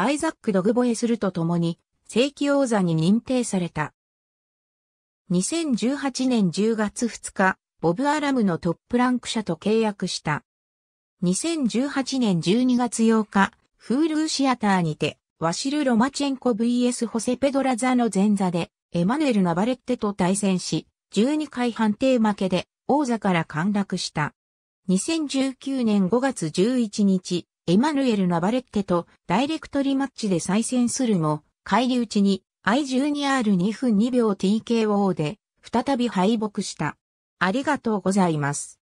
アイザック・ドグボエするとともに、正規王座に認定された。2018年10月2日、ボブ・アラムのトップランク社と契約した。2018年12月8日、フールーシアターにて、ワシル・ロマチェンコ VS ホセ・ペドラザの前座で、エマヌエル・ナバレッテと対戦し、12回判定負けで、王座から陥落した。2019年5月11日、エマヌエル・ナバレッテとダイレクトリマッチで再戦するも、返り討ちに I12R2 分2秒 TKO で再び敗北した。ありがとうございます。